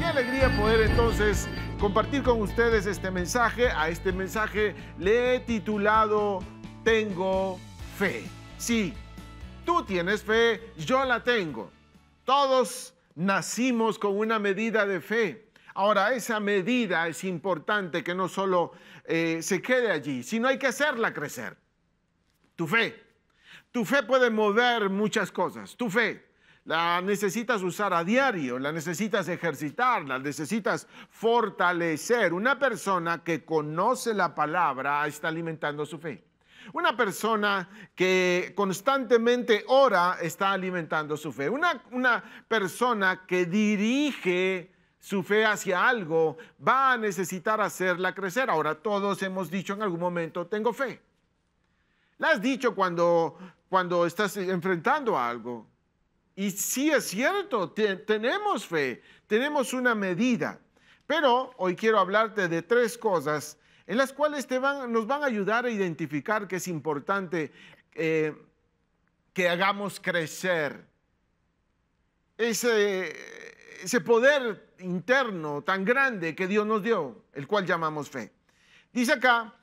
Qué alegría poder entonces compartir con ustedes este mensaje. A este mensaje le he titulado Tengo fe. Sí, tú tienes fe, yo la tengo. Todos nacimos con una medida de fe. Ahora, esa medida es importante que no solo eh, se quede allí, sino hay que hacerla crecer. Tu fe. Tu fe puede mover muchas cosas. Tu fe la necesitas usar a diario, la necesitas ejercitar, la necesitas fortalecer. Una persona que conoce la palabra está alimentando su fe. Una persona que constantemente ora está alimentando su fe. Una, una, persona que dirige su fe hacia algo va a necesitar hacerla crecer. Ahora, todos hemos dicho en algún momento, tengo fe. La has dicho cuando, cuando estás enfrentando algo. Y sí es cierto, tenemos fe, tenemos una medida. Pero hoy quiero hablarte de tres cosas en las cuales te van, nos van a ayudar a identificar que es importante eh, que hagamos crecer ese, ese poder interno tan grande que Dios nos dio, el cual llamamos fe. Dice acá,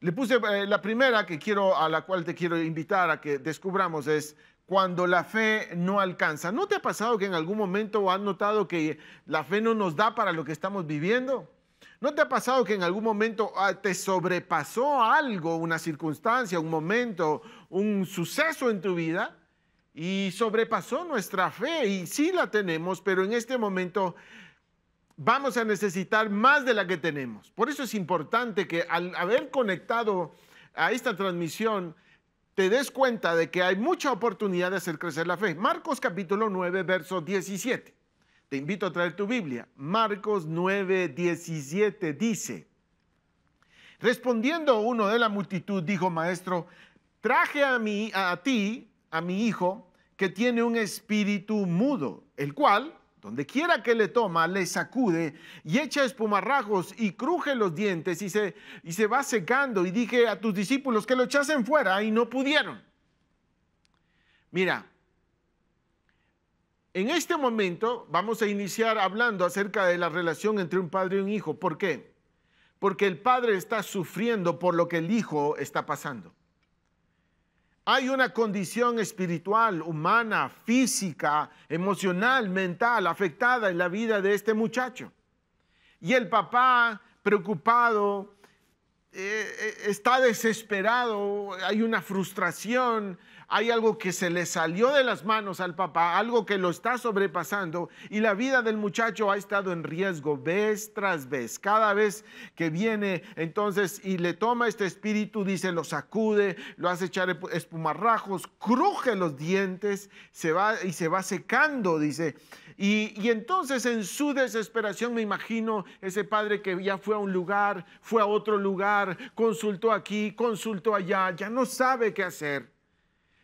le puse eh, la primera que quiero, a la cual te quiero invitar a que descubramos es cuando la fe no alcanza. ¿No te ha pasado que en algún momento has notado que la fe no nos da para lo que estamos viviendo? ¿No te ha pasado que en algún momento ah, te sobrepasó algo, una circunstancia, un momento, un suceso en tu vida? Y sobrepasó nuestra fe y sí la tenemos, pero en este momento vamos a necesitar más de la que tenemos. Por eso es importante que al haber conectado a esta transmisión, te des cuenta de que hay mucha oportunidad de hacer crecer la fe. Marcos capítulo 9, verso 17. Te invito a traer tu Biblia. Marcos 9, 17 dice, respondiendo uno de la multitud, dijo, maestro, traje a, mí, a ti, a mi hijo, que tiene un espíritu mudo, el cual, donde quiera que le toma, le sacude y echa espumarrajos y cruje los dientes y se, y se va secando. Y dije a tus discípulos que lo echasen fuera y no pudieron. Mira, en este momento vamos a iniciar hablando acerca de la relación entre un padre y un hijo. ¿Por qué? Porque el padre está sufriendo por lo que el hijo está pasando. Hay una condición espiritual, humana, física, emocional, mental, afectada en la vida de este muchacho. Y el papá, preocupado, eh, eh, está desesperado, hay una frustración, hay algo que se le salió de las manos al papá, algo que lo está sobrepasando y la vida del muchacho ha estado en riesgo vez tras vez. Cada vez que viene entonces y le toma este espíritu, dice, lo sacude, lo hace echar espumarrajos, cruje los dientes se va, y se va secando, dice. Y, y entonces en su desesperación me imagino ese padre que ya fue a un lugar, fue a otro lugar, consultó aquí, consultó allá, ya no sabe qué hacer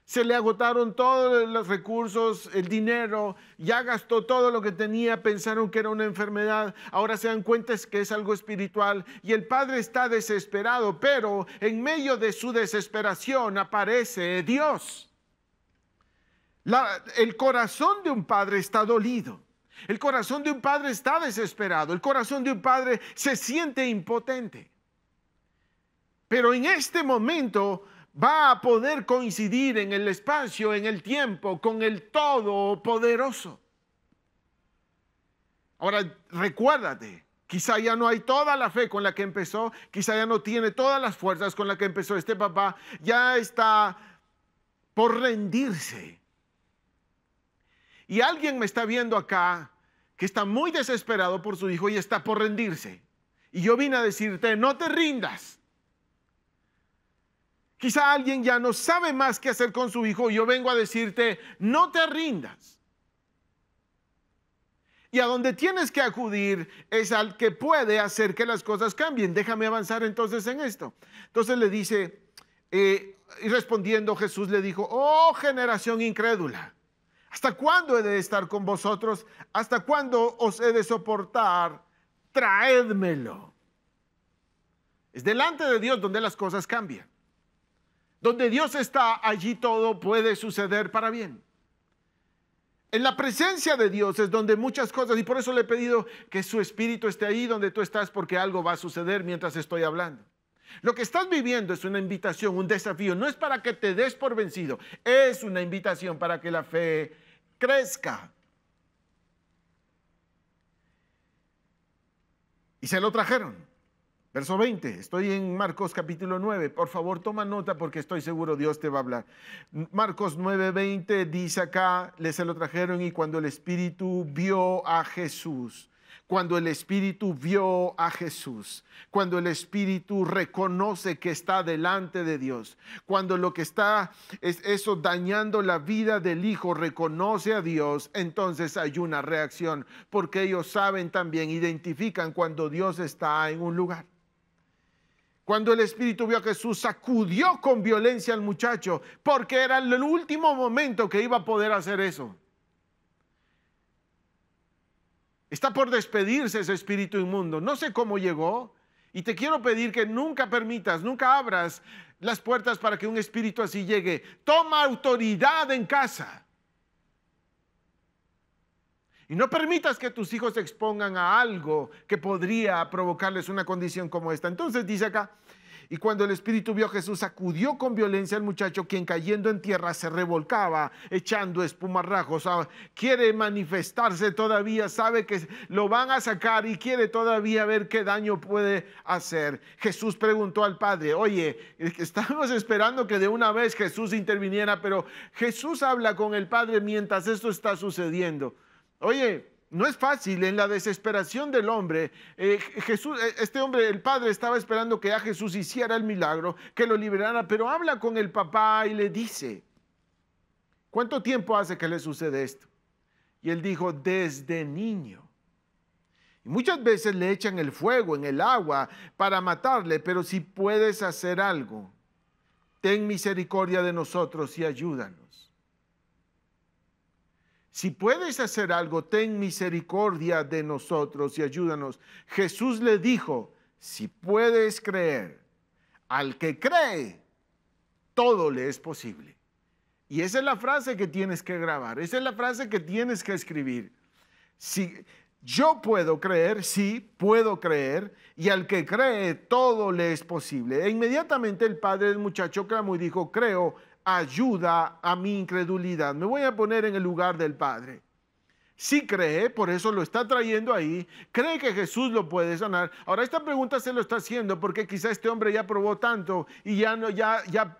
se le agotaron todos los recursos, el dinero, ya gastó todo lo que tenía, pensaron que era una enfermedad, ahora se dan cuenta que es algo espiritual y el padre está desesperado, pero en medio de su desesperación aparece Dios. el corazón de un padre está dolido, el corazón de un padre está desesperado, el corazón de un padre se siente impotente. Pero en este momento va a poder coincidir en el espacio, en el tiempo, con el Todopoderoso. Ahora, recuérdate, quizá ya no hay toda la fe con la que empezó, quizá ya no tiene todas las fuerzas con la que empezó este papá, ya está por rendirse. Y alguien me está viendo acá que está muy desesperado por su hijo y está por rendirse. Y yo vine a decirte, no te rindas. Quizá alguien ya no sabe más qué hacer con su hijo. Yo vengo a decirte, no te rindas. Y a donde tienes que acudir es al que puede hacer que las cosas cambien. Déjame avanzar entonces en esto. Entonces le dice, eh, y respondiendo Jesús le dijo, oh generación incrédula, ¿hasta cuándo he de estar con vosotros? ¿Hasta cuándo os he de soportar? Traédmelo. Es delante de Dios donde las cosas cambian. Donde Dios está, allí todo puede suceder para bien. En la presencia de Dios es donde muchas cosas, y por eso le he pedido que su espíritu esté ahí donde tú estás, porque algo va a suceder mientras estoy hablando. Lo que estás viviendo es una invitación, un desafío. No es para que te des por vencido, es una invitación para que la fe crezca. Y se lo trajeron. Verso 20, estoy en Marcos capítulo 9, por favor toma nota porque estoy seguro Dios te va a hablar. Marcos 9, 20 dice acá, les se lo trajeron y cuando el Espíritu vio a Jesús, cuando el Espíritu vio a Jesús, cuando el Espíritu reconoce que está delante de Dios, cuando lo que está es eso dañando la vida del Hijo reconoce a Dios, entonces hay una reacción, porque ellos saben también, identifican cuando Dios está en un lugar. Cuando el espíritu vio a Jesús, sacudió con violencia al muchacho, porque era el último momento que iba a poder hacer eso. Está por despedirse ese espíritu inmundo. No sé cómo llegó. Y te quiero pedir que nunca permitas, nunca abras las puertas para que un espíritu así llegue. Toma autoridad en casa. Y no permitas que tus hijos se expongan a algo que podría provocarles una condición como esta. Entonces dice acá, y cuando el Espíritu vio a Jesús, acudió con violencia al muchacho, quien cayendo en tierra se revolcaba, echando espumarrajos. Ah, quiere manifestarse todavía, sabe que lo van a sacar y quiere todavía ver qué daño puede hacer. Jesús preguntó al Padre, oye, estamos esperando que de una vez Jesús interviniera, pero Jesús habla con el Padre mientras esto está sucediendo. Oye, no es fácil, en la desesperación del hombre, eh, Jesús, eh, este hombre, el padre estaba esperando que a Jesús hiciera el milagro, que lo liberara, pero habla con el papá y le dice, ¿cuánto tiempo hace que le sucede esto? Y él dijo, desde niño. Y muchas veces le echan el fuego en el agua para matarle, pero si puedes hacer algo, ten misericordia de nosotros y ayúdanos. Si puedes hacer algo, ten misericordia de nosotros y ayúdanos. Jesús le dijo, si puedes creer, al que cree, todo le es posible. Y esa es la frase que tienes que grabar, esa es la frase que tienes que escribir. Si yo puedo creer, sí, puedo creer, y al que cree, todo le es posible. E inmediatamente el padre del muchacho clamó y dijo, creo, ayuda a mi incredulidad. Me voy a poner en el lugar del Padre. Si cree, por eso lo está trayendo ahí, cree que Jesús lo puede sanar. Ahora esta pregunta se lo está haciendo porque quizá este hombre ya probó tanto y ya no ya ya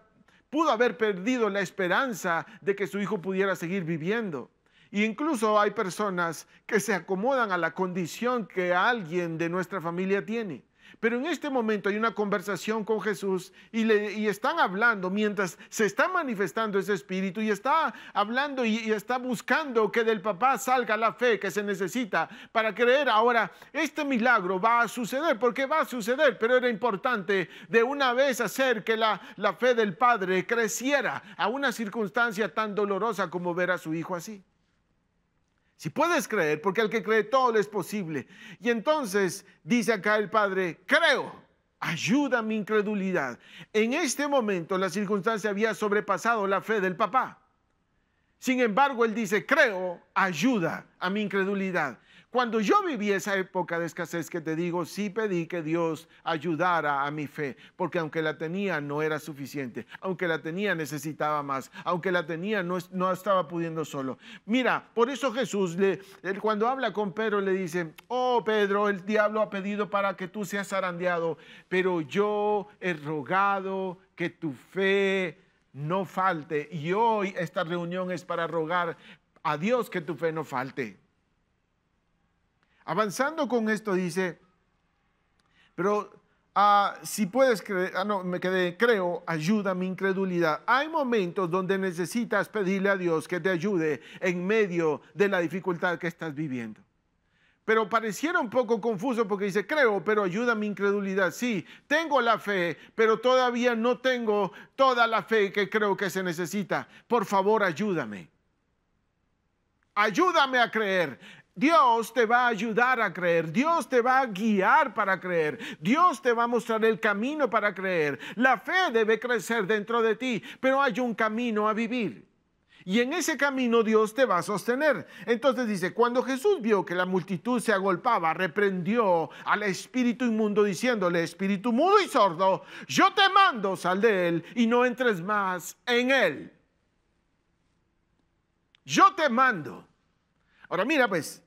pudo haber perdido la esperanza de que su hijo pudiera seguir viviendo. incluso hay personas que se acomodan a la condición que alguien de nuestra familia tiene. Pero en este momento hay una conversación con Jesús y, están hablando mientras se está manifestando ese espíritu y está hablando y, está buscando que del papá salga la fe que se necesita para creer ahora este milagro va a suceder, porque va a suceder, pero era importante de una vez hacer que la fe del padre creciera a una circunstancia tan dolorosa como ver a su hijo así. Si puedes creer, porque al que cree todo le es posible. Y entonces dice acá el Padre, creo, ayuda mi incredulidad. En este momento la circunstancia había sobrepasado la fe del papá. Sin embargo, él dice, creo, ayuda a mi incredulidad. Cuando yo viví esa época de escasez que te digo, sí pedí que Dios ayudara a mi fe, porque aunque la tenía no era suficiente, aunque la tenía necesitaba más, aunque la tenía no, estaba pudiendo solo. Mira, por eso Jesús, le, cuando habla con Pedro, le dice, oh Pedro, el diablo ha pedido para que tú seas zarandeado, pero yo he rogado que tu fe no falte. Y hoy esta reunión es para rogar a Dios que tu fe no falte. Avanzando con esto dice, pero ah, si puedes creer, ah, no, me quedé, creo, ayuda mi incredulidad. Hay momentos donde necesitas pedirle a Dios que te ayude en medio de la dificultad que estás viviendo. Pero pareciera un poco confuso porque dice, creo, pero ayuda mi incredulidad. Sí, tengo la fe, pero todavía no tengo toda la fe que creo que se necesita. Por favor, ayúdame. Ayúdame a creer, Dios te va a ayudar a creer, Dios te va a guiar para creer, Dios te va a mostrar el camino para creer. La fe debe crecer dentro de ti, pero hay un camino a vivir. Y en ese camino Dios te va a sostener. Entonces dice, cuando Jesús vio que la multitud se agolpaba, reprendió al espíritu inmundo diciéndole, espíritu mudo y sordo, yo te mando, sal de él y no entres más en él. Yo te mando. Ahora mira pues,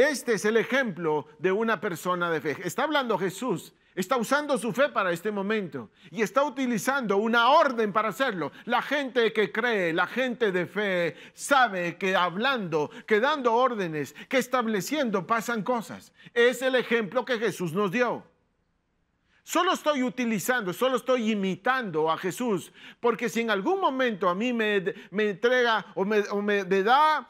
este es el ejemplo de una persona de fe. Está hablando Jesús, está usando su fe para este momento y está utilizando una orden para hacerlo. La gente que cree, la gente de fe, sabe que hablando, que dando órdenes, que estableciendo pasan cosas. Es el ejemplo que Jesús nos dio. Solo estoy utilizando, solo estoy imitando a Jesús, porque si en algún momento a mí me, me entrega o me, o me da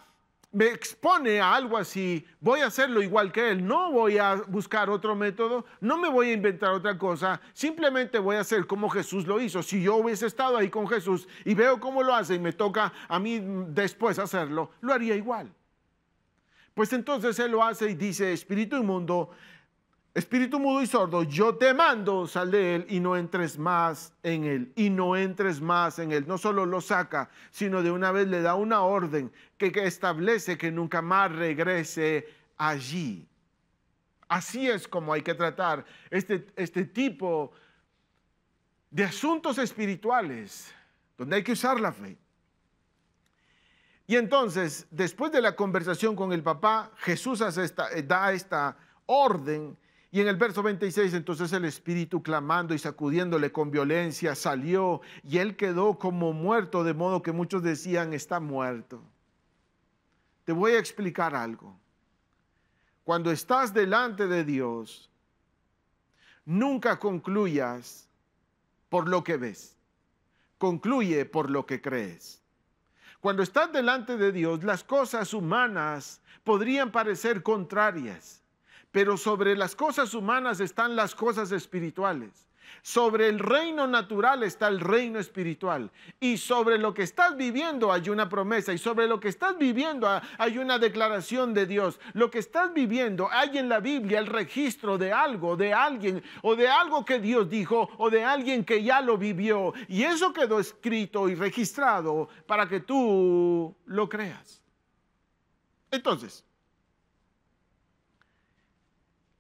me expone a algo así, voy a hacerlo igual que él, no voy a buscar otro método, no me voy a inventar otra cosa, simplemente voy a hacer como Jesús lo hizo. Si yo hubiese estado ahí con Jesús y veo cómo lo hace y me toca a mí después hacerlo, lo haría igual. Pues entonces él lo hace y dice, espíritu inmundo, Espíritu mudo y sordo, yo te mando, sal de él y no entres más en él, y no entres más en él. No solo lo saca, sino de una vez le da una orden que, establece que nunca más regrese allí. Así es como hay que tratar este, este tipo de asuntos espirituales, donde hay que usar la fe. Y entonces, después de la conversación con el papá, Jesús eh, da esta orden y en el verso 26, entonces el espíritu clamando y sacudiéndole con violencia salió y él quedó como muerto, de modo que muchos decían, está muerto. Te voy a explicar algo. Cuando estás delante de Dios, nunca concluyas por lo que ves. Concluye por lo que crees. Cuando estás delante de Dios, las cosas humanas podrían parecer contrarias pero sobre las cosas humanas están las cosas espirituales. Sobre el reino natural está el reino espiritual. Y sobre lo que estás viviendo hay una promesa. Y sobre lo que estás viviendo hay una declaración de Dios. Lo que estás viviendo hay en la Biblia el registro de algo, de alguien, o de algo que Dios dijo, o de alguien que ya lo vivió. Y eso quedó escrito y registrado para que tú lo creas. Entonces,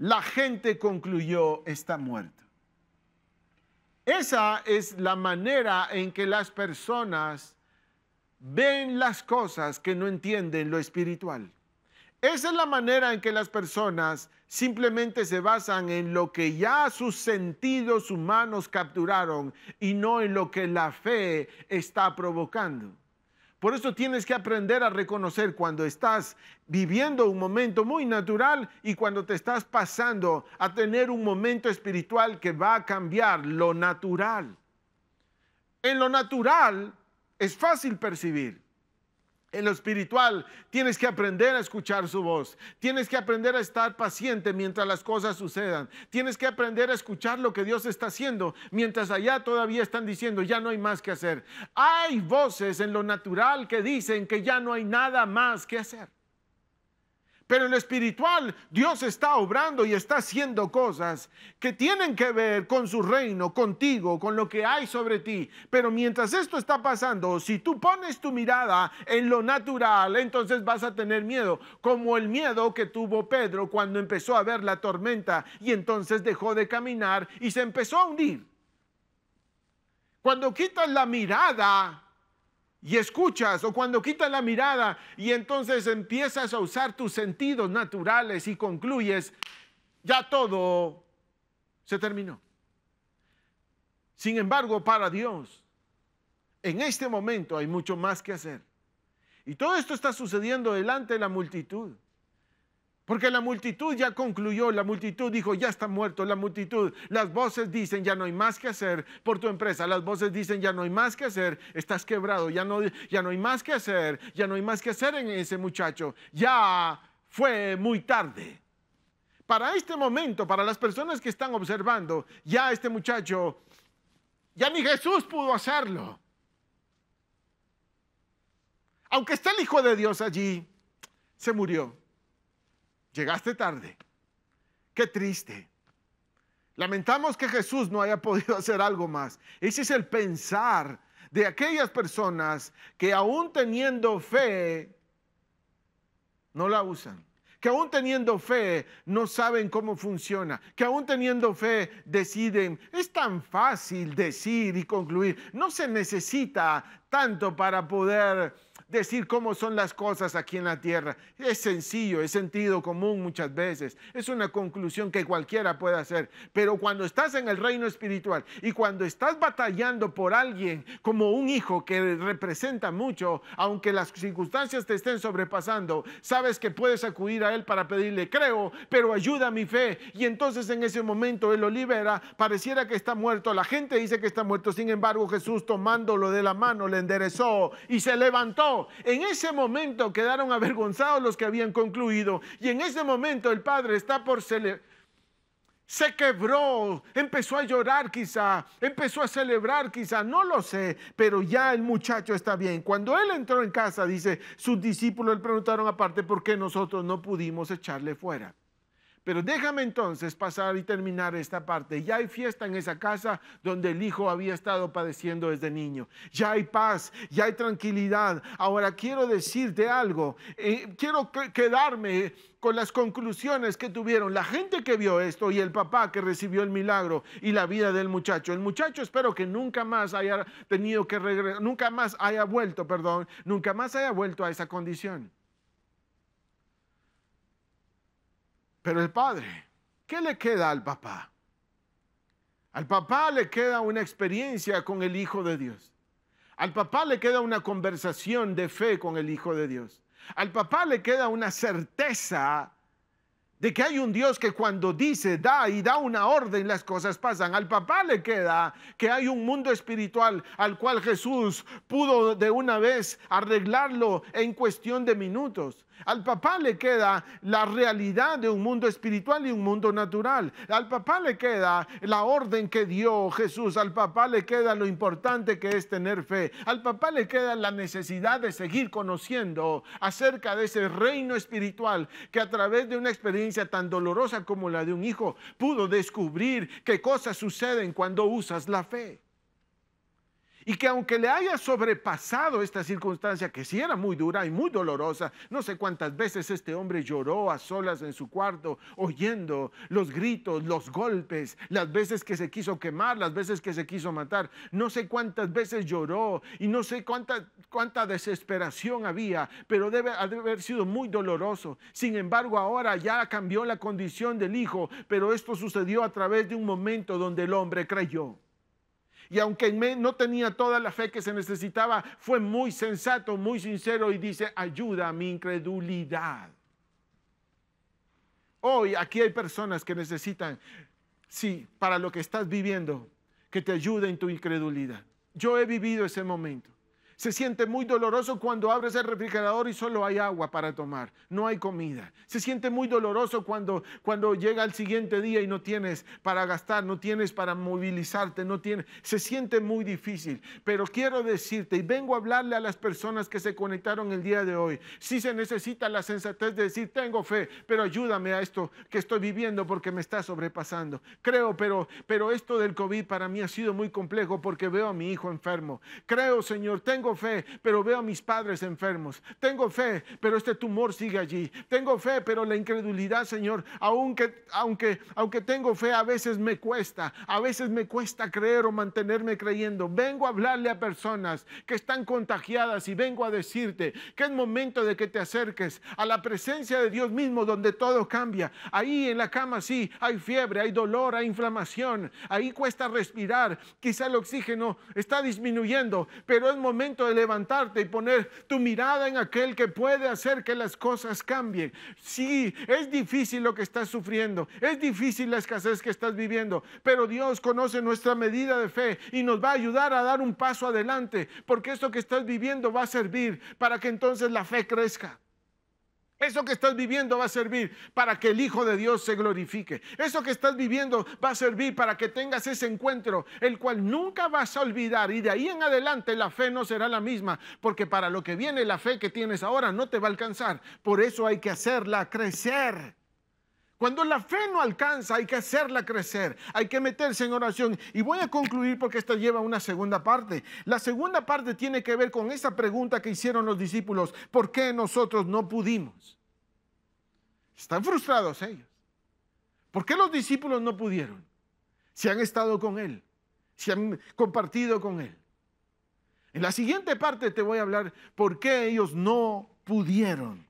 la gente concluyó está muerto. Esa es la manera en que las personas ven las cosas que no entienden lo espiritual. Esa es la manera en que las personas simplemente se basan en lo que ya sus sentidos humanos capturaron y no en lo que la fe está provocando. Por eso tienes que aprender a reconocer cuando estás viviendo un momento muy natural y cuando te estás pasando a tener un momento espiritual que va a cambiar lo natural. En lo natural es fácil percibir. En lo espiritual, tienes que aprender a escuchar su voz. Tienes que aprender a estar paciente mientras las cosas sucedan. Tienes que aprender a escuchar lo que Dios está haciendo mientras allá todavía están diciendo, ya no hay más que hacer. Hay voces en lo natural que dicen que ya no hay nada más que hacer. Pero en lo espiritual Dios está obrando y está haciendo cosas que tienen que ver con su reino, contigo, con lo que hay sobre ti. Pero mientras esto está pasando, si tú pones tu mirada en lo natural, entonces vas a tener miedo, como el miedo que tuvo Pedro cuando empezó a ver la tormenta y entonces dejó de caminar y se empezó a hundir. Cuando quitas la mirada y escuchas o cuando quitas la mirada y entonces empiezas a usar tus sentidos naturales y concluyes, ya todo se terminó. Sin embargo, para Dios, en este momento hay mucho más que hacer. Y todo esto está sucediendo delante de la multitud. Porque la multitud ya concluyó, la multitud dijo, ya está muerto, la multitud, las voces dicen, ya no hay más que hacer por tu empresa, las voces dicen, ya no hay más que hacer, estás quebrado, ya no, ya no hay más que hacer, ya no hay más que hacer en ese muchacho, ya fue muy tarde. Para este momento, para las personas que están observando, ya este muchacho, ya ni Jesús pudo hacerlo. Aunque está el Hijo de Dios allí, se murió. Llegaste tarde. Qué triste. Lamentamos que Jesús no haya podido hacer algo más. Ese es el pensar de aquellas personas que aún teniendo fe, no la usan. Que aún teniendo fe, no saben cómo funciona. Que aún teniendo fe, deciden. Es tan fácil decir y concluir. No se necesita tanto para poder decir cómo son las cosas aquí en la tierra. Es sencillo, es sentido común muchas veces, es una conclusión que cualquiera puede hacer, pero cuando estás en el reino espiritual y cuando estás batallando por alguien como un hijo que representa mucho, aunque las circunstancias te estén sobrepasando, sabes que puedes acudir a él para pedirle, creo, pero ayuda a mi fe. Y entonces en ese momento él lo libera, pareciera que está muerto, la gente dice que está muerto, sin embargo Jesús tomándolo de la mano le enderezó y se levantó. En ese momento quedaron avergonzados los que habían concluido. Y en ese momento el Padre está por celebrar se quebró, empezó a llorar quizá, empezó a celebrar quizá, no lo sé, pero ya el muchacho está bien. Cuando él entró en casa, dice, sus discípulos le preguntaron aparte por qué nosotros no pudimos echarle fuera. Pero déjame entonces pasar y terminar esta parte. Ya hay fiesta en esa casa donde el hijo había estado padeciendo desde niño. Ya hay paz, ya hay tranquilidad. Ahora quiero decirte algo. Eh, quiero quedarme con las conclusiones que tuvieron la gente que vio esto y el papá que recibió el milagro y la vida del muchacho. El muchacho espero que nunca más haya tenido que regresar, nunca más haya vuelto, perdón, nunca más haya vuelto a esa condición. Pero el padre, ¿qué le queda al papá? Al papá le queda una experiencia con el Hijo de Dios. Al papá le queda una conversación de fe con el Hijo de Dios. Al papá le queda una certeza de que hay un Dios que cuando dice, da y da una orden, las cosas pasan. Al papá le queda que hay un mundo espiritual al cual Jesús pudo de una vez arreglarlo en cuestión de minutos. Al papá le queda la realidad de un mundo espiritual y un mundo natural. Al papá le queda la orden que dio Jesús. Al papá le queda lo importante que es tener fe. Al papá le queda la necesidad de seguir conociendo acerca de ese reino espiritual que a través de una experiencia tan dolorosa como la de un hijo, pudo descubrir qué cosas suceden cuando usas la fe y que aunque le haya sobrepasado esta circunstancia, que sí era muy dura y muy dolorosa, no sé cuántas veces este hombre lloró a solas en su cuarto, oyendo los gritos, los golpes, las veces que se quiso quemar, las veces que se quiso matar, no sé cuántas veces lloró y no sé cuánta, desesperación había, pero debe haber sido muy doloroso. Sin embargo, ahora ya cambió la condición del hijo, pero esto sucedió a través de un momento donde el hombre creyó. Y aunque no tenía toda la fe que se necesitaba, fue muy sensato, muy sincero y dice, ayuda a mi incredulidad. Hoy aquí hay personas que necesitan, sí, para lo que estás viviendo, que te ayude en tu incredulidad. Yo he vivido ese momento. Se siente muy doloroso cuando abres el refrigerador y solo hay agua para tomar, no hay comida. Se siente muy doloroso cuando, cuando llega el siguiente día y no tienes para gastar, no tienes para movilizarte, no tienes. Se siente muy difícil. Pero quiero decirte y vengo a hablarle a las personas que se conectaron el día de hoy. Si sí se necesita la sensatez de decir, tengo fe, pero ayúdame a esto que estoy viviendo porque me está sobrepasando. Creo, pero, pero esto del COVID para mí ha sido muy complejo porque veo a mi hijo enfermo. Creo, Señor, tengo fe, pero veo a mis padres enfermos. Tengo fe, pero este tumor sigue allí. Tengo fe, pero la incredulidad, Señor, aunque, aunque, aunque tengo fe, a veces me cuesta. A veces me cuesta creer o mantenerme creyendo. Vengo a hablarle a personas que están contagiadas y vengo a decirte que es momento de que te acerques a la presencia de Dios mismo donde todo cambia. Ahí en la cama sí, hay fiebre, hay dolor, hay inflamación. Ahí cuesta respirar. Quizá el oxígeno está disminuyendo, pero es momento de levantarte y poner tu mirada en aquel que puede hacer que las cosas cambien. Sí, es difícil lo que estás sufriendo, es difícil la escasez que estás viviendo, pero Dios conoce nuestra medida de fe y nos va a ayudar a dar un paso adelante, porque esto que estás viviendo va a servir para que entonces la fe crezca. Eso que estás viviendo va a servir para que el Hijo de Dios se glorifique. Eso que estás viviendo va a servir para que tengas ese encuentro, el cual nunca vas a olvidar. Y de ahí en adelante la fe no será la misma, porque para lo que viene la fe que tienes ahora no te va a alcanzar. Por eso hay que hacerla crecer. Cuando la fe no alcanza, hay que hacerla crecer, hay que meterse en oración. Y voy a concluir porque esta lleva una segunda parte. La segunda parte tiene que ver con esa pregunta que hicieron los discípulos, ¿por qué nosotros no pudimos? Están frustrados ellos. ¿Por qué los discípulos no pudieron? Si han estado con Él, si han compartido con Él. En la siguiente parte te voy a hablar por qué ellos no pudieron.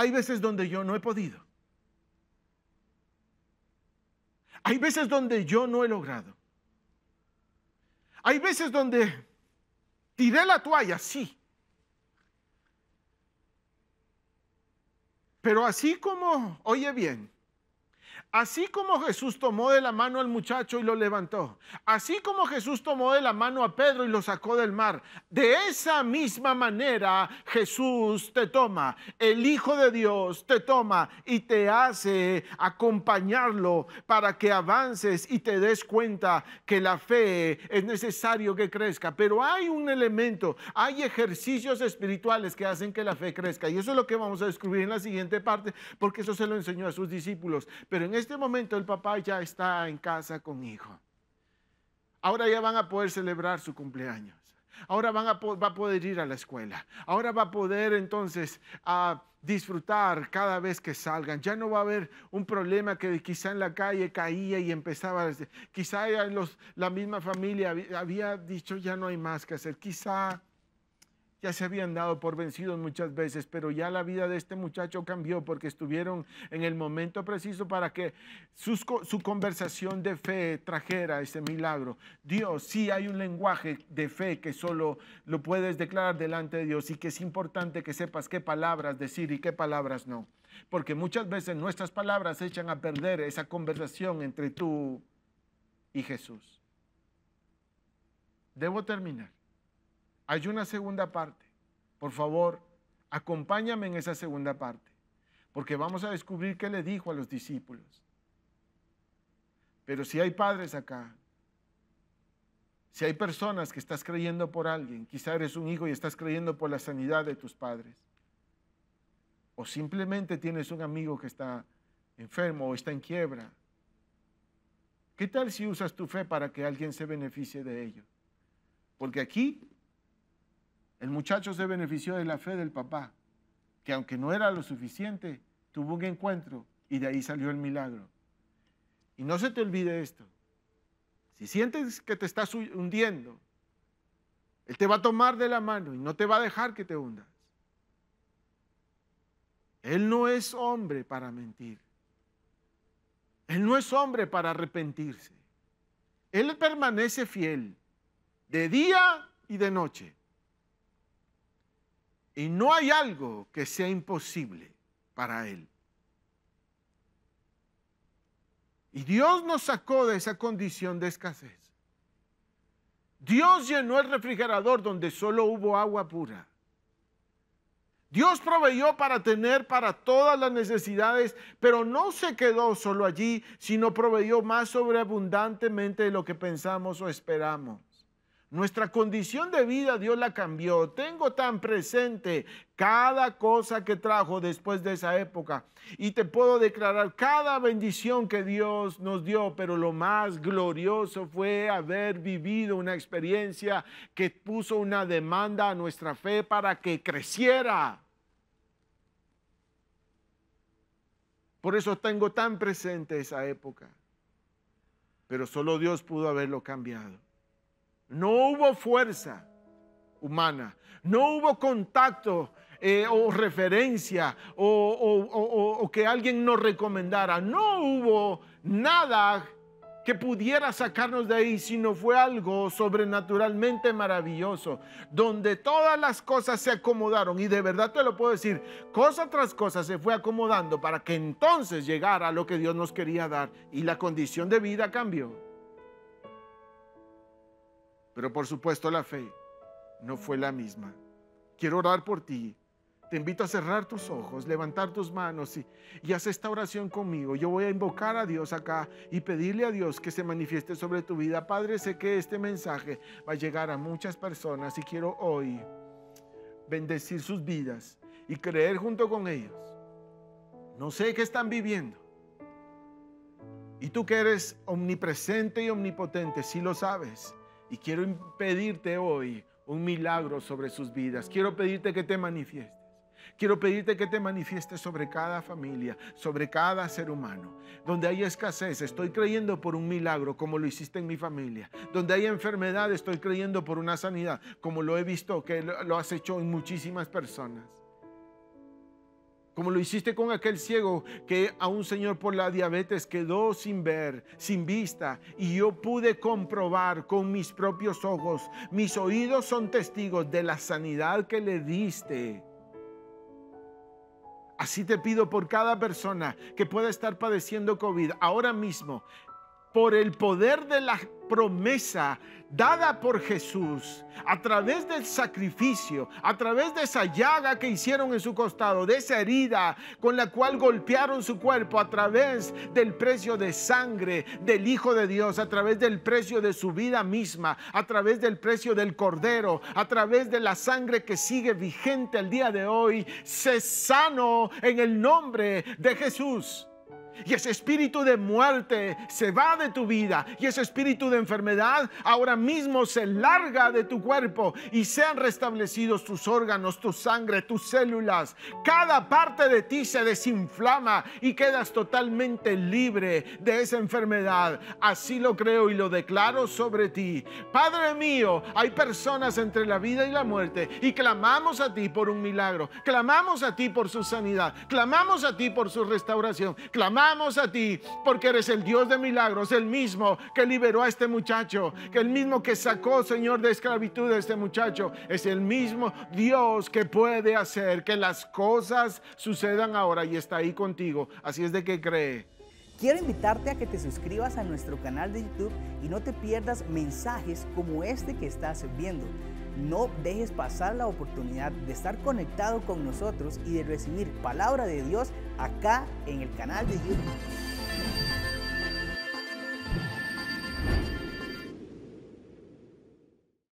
Hay veces donde yo no he podido. Hay veces donde yo no he logrado. Hay veces donde tiré la toalla, sí. Pero así como, oye bien, Así como Jesús tomó de la mano al muchacho y lo levantó, así como Jesús tomó de la mano a Pedro y lo sacó del mar, de esa misma manera Jesús te toma, el Hijo de Dios te toma y te hace acompañarlo para que avances y te des cuenta que la fe es necesario que crezca. Pero hay un elemento, hay ejercicios espirituales que hacen que la fe crezca y eso es lo que vamos a describir en la siguiente parte porque eso se lo enseñó a sus discípulos. Pero en este momento el papá ya está en casa con hijo. Ahora ya van a poder celebrar su cumpleaños. Ahora van a va a poder ir a la escuela. Ahora va a poder entonces a ah, disfrutar cada vez que salgan. Ya no va a haber un problema que quizá en la calle caía y empezaba. Quizá los, la misma familia había dicho ya no hay más que hacer. Quizá ya se habían dado por vencidos muchas veces, pero ya la vida de este muchacho cambió porque estuvieron en el momento preciso para que su conversación de fe trajera ese milagro. Dios, sí hay un lenguaje de fe que solo lo puedes declarar delante de Dios y que es importante que sepas qué palabras decir y qué palabras no. Porque muchas veces nuestras palabras echan a perder esa conversación entre tú y Jesús. Debo terminar. Hay una segunda parte. Por favor, acompáñame en esa segunda parte, porque vamos a descubrir qué le dijo a los discípulos. Pero si hay padres acá, si hay personas que estás creyendo por alguien, quizá eres un hijo y estás creyendo por la sanidad de tus padres, o simplemente tienes un amigo que está enfermo o está en quiebra, ¿qué tal si usas tu fe para que alguien se beneficie de ello? Porque aquí el muchacho se benefició de la fe del papá, que aunque no era lo suficiente, tuvo un encuentro y de ahí salió el milagro. Y no se te olvide esto. Si sientes que te estás hundiendo, Él te va a tomar de la mano y no te va a dejar que te hundas. Él no es hombre para mentir. Él no es hombre para arrepentirse. Él permanece fiel de día y de noche. Y no hay algo que sea imposible para Él. Y Dios nos sacó de esa condición de escasez. Dios llenó el refrigerador donde solo hubo agua pura. Dios proveyó para tener para todas las necesidades, pero no se quedó solo allí, sino proveyó más sobreabundantemente de lo que pensamos o esperamos. Nuestra condición de vida Dios la cambió. Tengo tan presente cada cosa que trajo después de esa época. Y te puedo declarar cada bendición que Dios nos dio, pero lo más glorioso fue haber vivido una experiencia que puso una demanda a nuestra fe para que creciera. Por eso tengo tan presente esa época. Pero solo Dios pudo haberlo cambiado. No hubo fuerza humana, no hubo contacto eh, o referencia o, o, que alguien nos recomendara. No hubo nada que pudiera sacarnos de ahí, sino fue algo sobrenaturalmente maravilloso, donde todas las cosas se acomodaron, y de verdad te lo puedo decir, cosa tras cosa se fue acomodando para que entonces llegara lo que Dios nos quería dar, y la condición de vida cambió pero por supuesto la fe no fue la misma. Quiero orar por ti. Te invito a cerrar tus ojos, levantar tus manos y, y haz esta oración conmigo. Yo voy a invocar a Dios acá y pedirle a Dios que se manifieste sobre tu vida. Padre, sé que este mensaje va a llegar a muchas personas y quiero hoy bendecir sus vidas y creer junto con ellos. No sé qué están viviendo. Y tú que eres omnipresente y omnipotente, sí lo sabes. Y quiero pedirte hoy un milagro sobre sus vidas. Quiero pedirte que te manifiestes. Quiero pedirte que te manifiestes sobre cada familia, sobre cada ser humano. Donde hay escasez, estoy creyendo por un milagro, como lo hiciste en mi familia. Donde hay enfermedad, estoy creyendo por una sanidad, como lo he visto que lo has hecho en muchísimas personas como lo hiciste con aquel ciego que a un señor por la diabetes quedó sin ver, sin vista, y yo pude comprobar con mis propios ojos, mis oídos son testigos de la sanidad que le diste. Así te pido por cada persona que pueda estar padeciendo COVID ahora mismo, por el poder de la promesa dada por Jesús, a través del sacrificio, a través de esa llaga que hicieron en su costado, de esa herida con la cual golpearon su cuerpo, a través del precio de sangre del Hijo de Dios, a través del precio de su vida misma, a través del precio del Cordero, a través de la sangre que sigue vigente el día de hoy, se sano en el nombre de Jesús. Y ese espíritu de muerte se va de tu vida. Y ese espíritu de enfermedad ahora mismo se larga de tu cuerpo. Y sean restablecidos tus órganos, tu sangre, tus células. Cada parte de ti se desinflama y quedas totalmente libre de esa enfermedad. Así lo creo y lo declaro sobre ti. Padre mío, hay personas entre la vida y la muerte. Y clamamos a ti por un milagro. Clamamos a ti por su sanidad. Clamamos a ti por su restauración a ti porque eres el Dios de milagros, el mismo que liberó a este muchacho, que el mismo que sacó, Señor, de esclavitud a este muchacho, es el mismo Dios que puede hacer que las cosas sucedan ahora y está ahí contigo. Así es de que cree. Quiero invitarte a que te suscribas a nuestro canal de YouTube y no te pierdas mensajes como este que estás viendo. No dejes pasar la oportunidad de estar conectado con nosotros y de recibir palabra de Dios acá en el canal de YouTube.